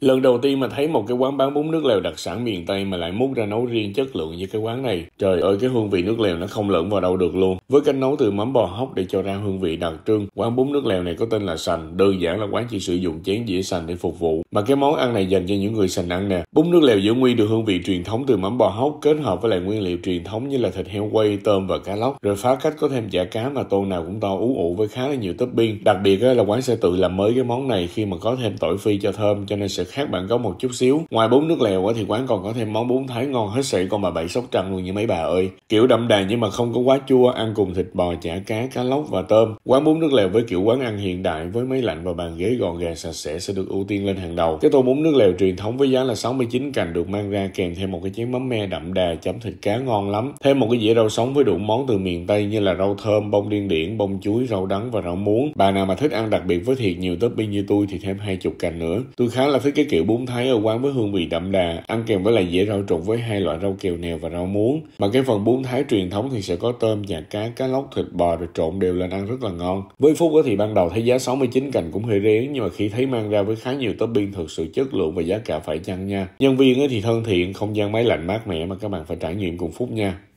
Lần đầu tiên mà thấy một cái quán bán bún nước lèo đặc sản miền Tây mà lại múc ra nấu riêng chất lượng như cái quán này. Trời ơi cái hương vị nước lèo nó không lẫn vào đâu được luôn. Với cách nấu từ mắm bò hóc để cho ra hương vị đặc trưng, quán bún nước lèo này có tên là sành, đơn giản là quán chỉ sử dụng chén dĩa sành để phục vụ. Mà cái món ăn này dành cho những người sành ăn nè. Bún nước lèo giữ nguyên được hương vị truyền thống từ mắm bò hóc kết hợp với lại nguyên liệu truyền thống như là thịt heo quay, tôm và cá lóc. Rồi phá cách có thêm chả cá mà tô nào cũng to ú ụ với khá là nhiều topping. Đặc biệt là quán sẽ tự làm mới cái món này khi mà có thêm tỏi phi cho thơm cho nên sẽ khác bạn gốc một chút xíu ngoài bún nước lèo thì quán còn có thêm món bún thái ngon hết sảy con bà bảy sóc trăng luôn như mấy bà ơi kiểu đậm đà nhưng mà không có quá chua ăn cùng thịt bò chả cá cá lóc và tôm quán bún nước lèo với kiểu quán ăn hiện đại với máy lạnh và bàn ghế gọn gàng sạch sẽ sẽ được ưu tiên lên hàng đầu cái tô bún nước lèo truyền thống với giá là 69 cành được mang ra kèm thêm một cái chén mắm me đậm đà chấm thịt cá ngon lắm thêm một cái dĩa rau sống với đủ món từ miền tây như là rau thơm bông điên điển bông chuối rau đắng và rau muống bà nào mà thích ăn đặc biệt với thịt nhiều topping như tôi thì thêm hai chục cành nữa tôi khá là thích cái kiểu bún thái ở quán với hương vị đậm đà, ăn kèm với lại dĩa rau trộn với hai loại rau kèo nèo và rau muống. Mà cái phần bún thái truyền thống thì sẽ có tôm, nhà cá, cá lóc, thịt bò được trộn đều lên ăn rất là ngon. Với Phúc thì ban đầu thấy giá 69 cành cũng hơi rén nhưng mà khi thấy mang ra với khá nhiều topping thực sự chất lượng và giá cả phải chăng nha. Nhân viên thì thân thiện, không gian máy lạnh mát mẻ mà các bạn phải trải nghiệm cùng Phúc nha.